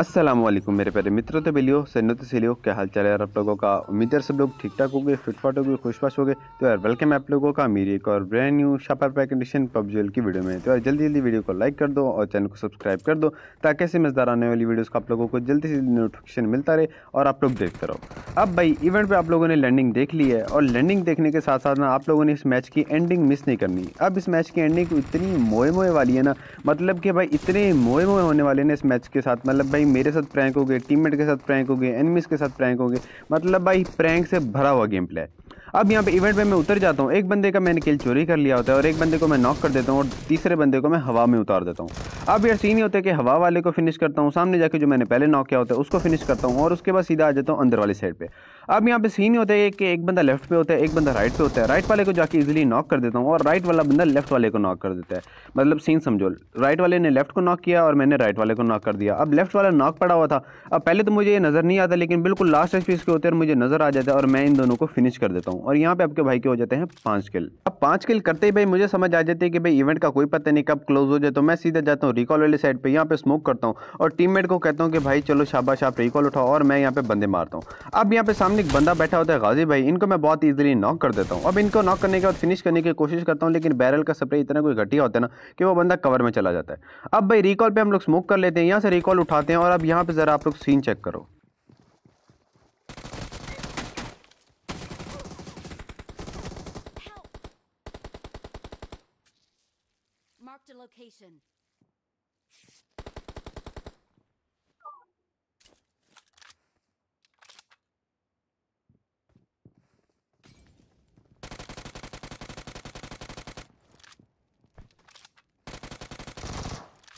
असलम मेरे प्यारे मित्रों तो बिलियो सन्नत से लियो क्या हाल चाल है यार आप लोगों का उम्मीद है सब लोग ठीक ठाक हो गए फिटफाट हो गए खुशवाश हो गए तो यार वेलकम आप लोगों का मेरी एक और ब्रांड न्यू शापर पैक कंडीशन पबजल की वीडियो में तो यार जल्दी जल्दी वीडियो को लाइक कर दो और चैनल को सब्सक्राइब कर दो ताकि ऐसे मज़ेदार आने वाली वीडियोज़ का आप लोगों को जल्दी से जल्दी नोटिफिकेशन मिलता रहे और आप लोग देखते रहो अब भाई इवेंट पर आप लोगों ने लैंडिंग देख ली है और लैंडिंग देखने के साथ साथ ना आप लोगों ने इस मैच की एंडिंग मिस नहीं करनी अब इस मैच की एंडिंग इतनी मोए मोए वाली है ना मतलब कि भाई इतने मोए मोए होने वाले ने इस मैच के साथ मतलब भाई मेरे साथ प्रैंक हो गए टीममेट के साथ प्रैंक हो गए एनमीज के साथ प्रैंक हो गए मतलब भाई प्रैंक से भरा हुआ गेम प्ले अब यहाँ पे इवेंट में मैं उतर जाता हूँ एक बंदे का मैंने किल चोरी कर लिया होता है और एक बंदे को मैं नॉक कर देता हूँ और तीसरे बंदे को मैं हवा में उतार देता हूँ अब यार सीन ही होता है कि हवा वाले को फिनिश करता हूँ सामने जाके जो मैंने पहले नॉक किया होता है उसको फिनिश करता हूँ और उसके बाद सीधा आ जाता हूँ अंदर वाली साइड पर अब यहाँ पे सीन ही होता है कि एक बंदा लेफ्ट पे होता है एक बंदा राइट पे होता है राइट वाले को जाके इजीली नॉक कर देता हूँ और राइट वाला बंदा लेफ्ट वाले को नॉक कर देता है मतलब सीन समझो राइट वाले ने लेफ्ट को नॉक किया और मैंने राइट वाले को नॉक कर दिया अब लेफ्ट वाला नॉक पड़ा हुआ था अब पहले तो मुझे ये नज़र नहीं आता लेकिन बिल्कुल लास्ट एच इसके होते हैं मुझे नज़र आ जाता है और मैं इन दोनों को फिनिश कर देता हूँ और यहाँ पे आपके भाई के हो जाते हैं पाँच किल अब पाँच किल करते ही भाई मुझे समझ आ जाती है कि भाई इवेंट का कोई पता नहीं कब क्लोज हो जाए तो मैं सीधा जाता हूँ रिकॉल वाले साइड पर यहाँ पे स्मोक करता हूँ और टीम को कहता हूँ कि भाई चलो शाबाश आप रिकॉल उठाओ और मैं यहाँ पे बंदे मारता हूँ अब यहाँ पे सामने एक बंदा बैठा होता है गाजी भाई इनको मैं बहुत इजीली नॉक कर देता हूँ अब इनको नॉक करने के बाद फिनिश करने की कोशिश करता हूँ लेकिन बैरल का स्प्रे इतना कोई घटिया होता है ना कि वो बंदा कवर में चला जाता है अब भाई रिकॉल पर हम लोग स्मोक कर लेते हैं यहाँ से रिकॉल उठाते हैं और अब यहाँ पर ज़रा आप लोग सीन चेक करो location.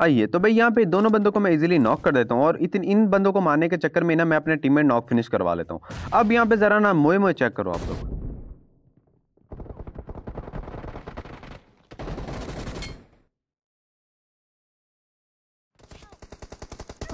आइए तो भाई यहाँ पे दोनों बंदों को मैं इजीली नॉक कर देता हूँ और इतन इन बंदों को मारने के चक्कर में ना मैं अपने टीम में नॉक फिनिश करवा लेता हूँ अब यहाँ पे ज़रा ना मोए मोए चेक करो आप लोग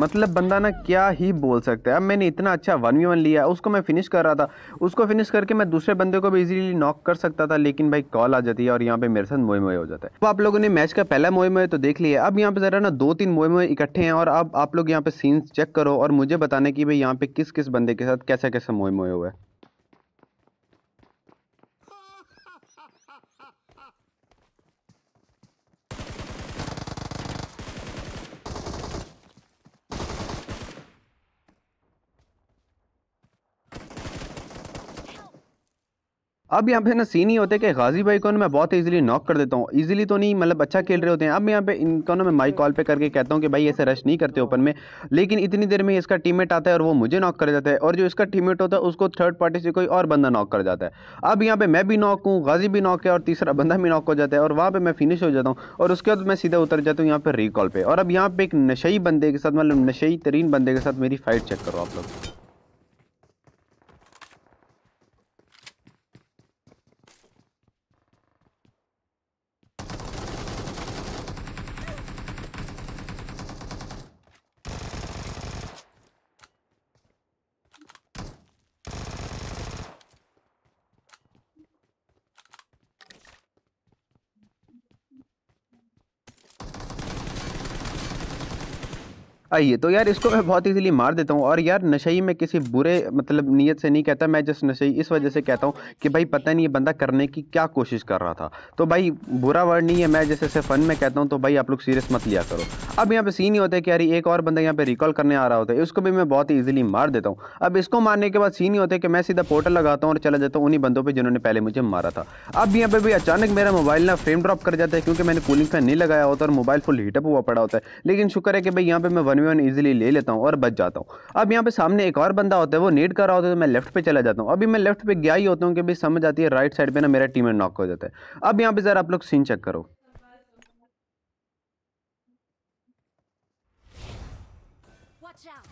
मतलब बंदा ना क्या ही बोल सकता है अब मैंने इतना अच्छा वन वी वन लिया उसको मैं फिनिश कर रहा था उसको फिनिश करके मैं दूसरे बंदे को भी इजीली नॉक कर सकता था लेकिन भाई कॉल आ जाती है और यहाँ पे मेरे साथ मोए मोए हो जाता है अब तो आप लोगों ने मैच का पहला मोए मोए तो देख लिया अब यहाँ पे ज़रा ना दो तीन मोए मोए इकट्ठे हैं और अब आप लोग यहाँ पे सीन्स चेक करो और मुझे बताने की भाई यहाँ पे किस किस बंदे के साथ कैसा कैसा मोए मोए हुआ है अब यहाँ पे ना सीन ही होते है कि गाजी भाई को ना मैं बहुत इजीली नॉक कर देता हूँ ईजिली तो नहीं मतलब अच्छा खेल रहे होते हैं अब मैं यहाँ पे इनको ना मैं माइक कॉल पे करके कहता हूँ कि भाई ऐसे रश नहीं करते ओपन में लेकिन इतनी देर में इसका टीममेट आता है और वो मुझे नॉक कर जाता है और जो इसका टीममेट होता है उसको थर्ड पार्टी से कोई और बंदा नॉक कर जाता है अब यहाँ पर मैं भी नॉक हूँ गाजी भी नॉक है और तीसरा बंदा भी नॉक हो जाता है और वहाँ पर मैं फिनिश हो जाता हूँ और उसके बाद मैं सीधा उतर जाता हूँ यहाँ पर रिकॉल पर और अब यहाँ पर एक नशई बंदे के साथ मतलब नशई तरीन बंदे के साथ मेरी फाइट चेक करो आप लोग आइए तो यार इसको मैं बहुत इजीली मार देता हूँ और यार नशे में किसी बुरे मतलब नीयत से नहीं कहता मैं जस्ट नशे इस वजह से कहता हूँ कि भाई पता नहीं ये बंदा करने की क्या कोशिश कर रहा था तो भाई बुरा वर्ड नहीं है मैं जैसे से फन में कहता हूँ तो भाई आप लोग सीरियस मत लिया करो अब यहाँ पे सीन ही होता है कि यार एक और बंदा यहाँ पे रिकॉल करने आ रहा होता है इसको भी मैं बहुत ईजिली मार देता हूँ अब इसको मारने के बाद सीन ही होता है कि मैं सीधा पोर्टल लगाता हूँ और चला जाता हूँ उन्हीं बंदों पर जिन्होंने पहले मुझे मारा था अब यहाँ पर भी अचानक मेरा मोबाइल ना फ्रेम ड्रॉप कर जाता है क्योंकि मैंने कूलिंग फैन नहीं लगाया होता और मोबाइल फुल हीटअप हुआ पड़ा होता है लेकिन शुक्र है कि भाई यहाँ पर मैं वन वी वन ईजिली ले लेता हूँ और बच जाता हूँ अब यहाँ पे सामने एक और बंदा होता है वो नीड कर रहा होता है तो मैं लेफ्ट पे चला जाता हूँ अभी मैं लेफ्ट पे गया ही होता हूँ कि भाई समझ आती है राइट साइड पर ना मेरा टीम नॉक हो जाता है अब यहाँ पे ज़रा आप लोग सीन चेक करो Watch out!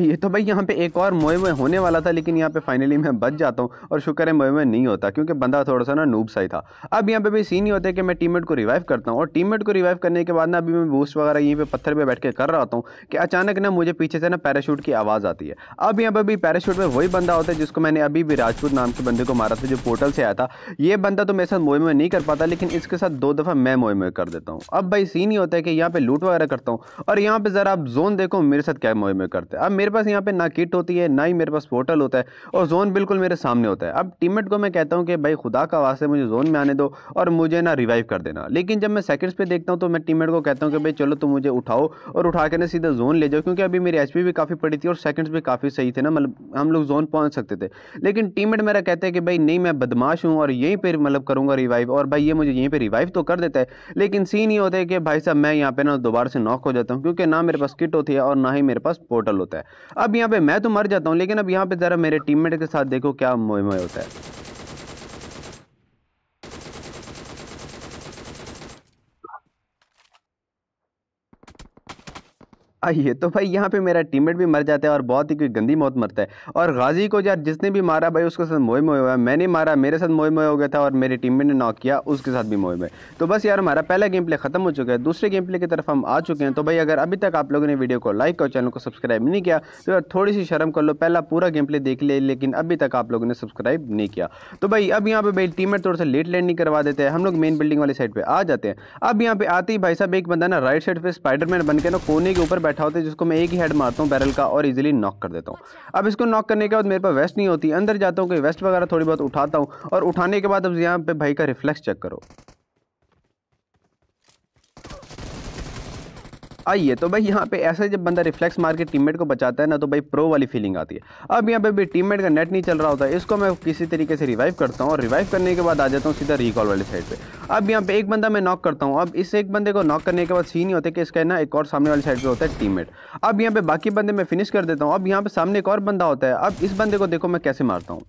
ये तो भाई यहाँ पे एक और मोए में होने वाला था लेकिन यहाँ पे फाइनली मैं बच जाता हूँ और शुक्र है मोए में नहीं होता क्योंकि बंदा थोड़ा सा ना नूब सा ही था अब यहाँ पे भी सीन ही होता है कि मैं टीममेट को रिवाइव करता हूँ और टीममेट को रिवाइव करने के बाद ना अभी मैं बूस्ट वगैरह यहीं पर पत्थर पर बैठ के कर रहा हूँ कि अचानक ना मुझे पीछे से ना पैराशूट की आवाज़ आती है अब यहाँ पर भी पैराशूट में वही बंदा होता है जिसको मैंने अभी भी राजपूत नाम के बंदे को मारा था जो पोर्टल से आया था ये बंदा तो मेरे साथ मोए में नहीं कर पाता लेकिन इसके साथ दो दफ़ा मैं मोए में कर देता हूँ अब भाई सीन ही होता है कि यहाँ पर लूट वगैरह करता हूँ और यहाँ पर ज़रा आप जोन देखो मेरे साथ क्या मोए में करते हैं अब मेरे पास यहाँ पे ना किट होती है ना ही मेरे पास पोर्टल होता है और जोन बिल्कुल मेरे सामने होता है अब टीममेट को मैं कहता हूँ कि भाई खुदा का वास्ते मुझे जोन में आने दो और मुझे ना रिवाइव कर देना लेकिन जब मैं सेकंड्स पे देखता हूँ तो मैं टीममेट को कहता हूँ कि भाई चलो तुम मुझे उठाओ और उठा के ना सीधा जोन ले जाओ क्योंकि अभी मेरी एच भी काफ़ी पड़ी थी और सेकेंड्स भी काफ़ी सही थे ना मतलब हम लोग जोन पहुँच सकते थे लेकिन टीम मेरा कहता है कि भाई नहीं मैं बदमाश हूँ और यहीं पर मतलब करूँगा रिवाइव और भाई ये मुझे यहीं पर रिवाइव तो कर देता है लेकिन सीन ये होता है कि भाई साहब मैं यहाँ पर ना दोबारा से नॉक हो जाता हूँ क्योंकि ना मेरे पास किट होती है और ना ही मेरे पास पोर्टल होता है अब यहाँ पे मैं तो मर जाता हूँ लेकिन अब यहाँ पे ज़रा मेरे टीममेट के साथ देखो क्या मोए होता है आइए तो भाई यहाँ पे मेरा टीममेट भी मर जाता है और बहुत ही कोई गंदी मौत मरता है और गाजी को यार जिसने भी मारा भाई उसके साथ मोए मोए हुआ मैंने मारा मेरे साथ मोए मोए हो गया था और मेरे टीममेट ने नॉक किया उसके साथ भी मोए मोए तो बस यार हमारा पहला गेम प्ले खत्म हो चुका है दूसरे गेम प्ले की तरफ हम आ चुके हैं तो भाई अगर अभी तक आप लोगों ने वीडियो को लाइक और चैनल को सब्सक्राइब नहीं किया तो यार थोड़ी सी शर्म कर लो पहला पूरा गेम प्ले देख लिया लेकिन अभी तक आप लोगों ने सब्सक्राइब नहीं किया तो भाई अब यहाँ पे भाई मेट थोड़ा सा लेट लैंडिंग करवा देते हैं हम लोग मेन बिल्डिंग वाली साइड पर आ जाते हैं अब यहाँ पे आते ही भाई साहब एक बंदा ना राइट साइड पर स्पाइडरमैन बन के ना कोने के ऊपर बैठा होता है जिसको मैं एक ही हेड मारता हूँ बैरल का और इजीली नॉक कर देता हूँ अब इसको नॉक करने के बाद मेरे पास वेस्ट नहीं होती अंदर जाता हूँ कि वेस्ट वगैरह थोड़ी बहुत उठाता हूँ और उठाने के बाद अब यहाँ पे भाई का रिफ्लेक्स चेक करो आइए तो भाई यहाँ पे ऐसे जब बंदा रिफ्लेक्स मार के टीममेट को बचाता है ना तो भाई प्रो वाली फीलिंग आती है अब यहाँ पे भी टीममेट का नेट नहीं चल रहा होता है इसको मैं किसी तरीके से रिवाइव करता हूँ और रिवाइव करने के बाद आ जाता हूँ सीधा रिकॉल वाली साइड पे अब यहाँ पे एक बंदा मैं नॉक करता हूँ अब इस एक बंदे को नॉक करने के बाद सीन ही होता है कि इसका ना एक और सामने वाली साइड पर होता है टीम अब यहाँ पे बाकी बंदे मैं फिनिश कर देता हूँ अब यहाँ पे सामने एक और बंदा होता है अब इस बंदे को देखो मैं कैसे मारता हूँ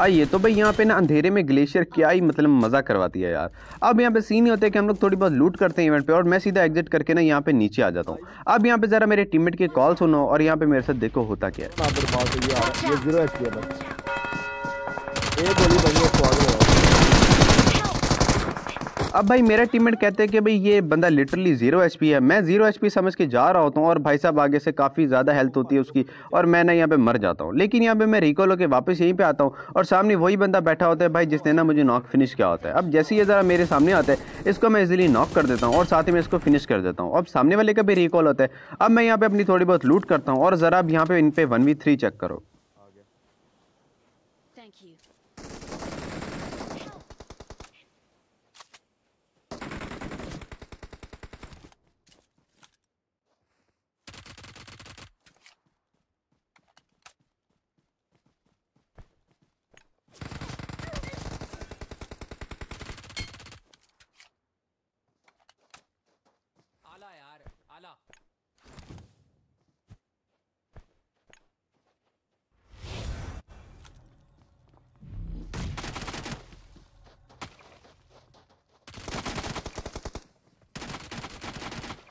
आइए तो भाई यहाँ पे ना अंधेरे में ग्लेशियर क्या ही मतलब मज़ा करवाती है यार अब यहाँ पे सीन ही होता है कि हम लोग थोड़ी बहुत लूट करते हैं इवेंट पे और मैं सीधा एग्जिट करके ना यहाँ पे नीचे आ जाता हूँ अब यहाँ पे ज़रा मेरे टीममेट के कॉल सुनो और यहाँ पे मेरे साथ देखो होता क्या है अब भाई मेरा टीममेट कहते हैं कि भाई ये बंदा लिटरली जीरो एच है मैं जीरो एच समझ के जा रहा होता हूँ और भाई साहब आगे से काफ़ी ज़्यादा हेल्थ होती है उसकी और मैं ना यहाँ पे मर जाता हूँ लेकिन यहाँ पे मैं रिकॉल होकर वापस यहीं पे आता हूँ और सामने वही बंदा बैठा होता है भाई जिसने ना मुझे नॉक फिनिश किया होता है अब जैसे ये ज़रा मेरे सामने आता है इसको मैं इजिली नॉक कर देता हूँ और साथ ही मैं इसको फिनिश कर देता हूँ अब सामने वाले का भी रिकॉल होता है अब मैं यहाँ पर अपनी थोड़ी बहुत लूट करता हूँ और ज़रा अब यहाँ पर इन पर वन चेक करो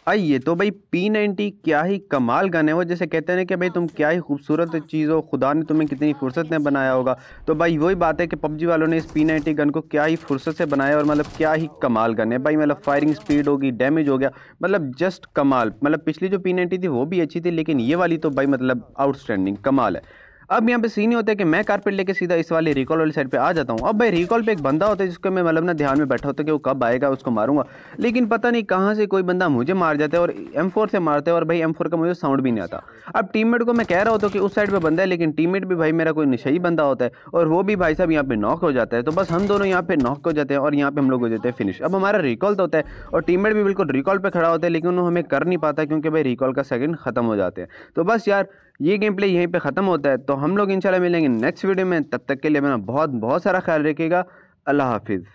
आइए तो भाई पी नाइन्टी क्या ही कमाल गन है वो जैसे कहते हैं कि भाई तुम क्या ही खूबसूरत चीज़ हो खुदा ने तुम्हें कितनी फुर्सत ने बनाया होगा तो भाई वही बात है कि पबजी वालों ने इस पी नाइन्टी गन को क्या ही फुर्सत से बनाया और मतलब क्या ही कमाल गन है भाई मतलब फायरिंग स्पीड होगी डैमेज हो गया मतलब जस्ट कमाल मतलब पिछली जो पी नाइन्टी थी वो भी अच्छी थी लेकिन ये वाली तो भाई मतलब आउटस्टैंडिंग कमाल है अब यहाँ पे सीन ही होता है कि मैं कारपेट लेके सीधा इस वाले रिकॉल वाली साइड पे आ जाता हूँ अब भाई रिकॉल पे एक बंदा होता है जिसको मैं मतलब ना ध्यान में बैठा होता है कि वो कब आएगा उसको मारूंगा लेकिन पता नहीं कहाँ से कोई बंदा मुझे मार जाता है और एम से मारता है और भाई एम का मुझे साउंड भी नहीं आता अब टीम को मैं कह रहा होता कि उस साइड पर बंदा है लेकिन टीम भी भाई मेरा कोई निशाई बंदा होता है और वो भी भाई साहब यहाँ पे नॉक हो जाता है तो बस हम दोनों यहाँ पे नॉक हो जाते हैं और यहाँ पे हम लोग हो जाते हैं फिनिश अब हमारा रिकॉल तो होता है और टीम भी बिल्कुल रिकॉल पर खड़ा होता है लेकिन वो हमें कर नहीं पाता क्योंकि भाई रिकॉल का सेकेंड खत्म हो जाते हैं तो बस यार ये गेम प्ले यहीं पे ख़त्म होता है तो हम लोग इंशाल्लाह मिलेंगे नेक्स्ट वीडियो में तब तक के लिए मेरा बहुत बहुत सारा ख्याल रखिएगा अल्लाह हाफिज़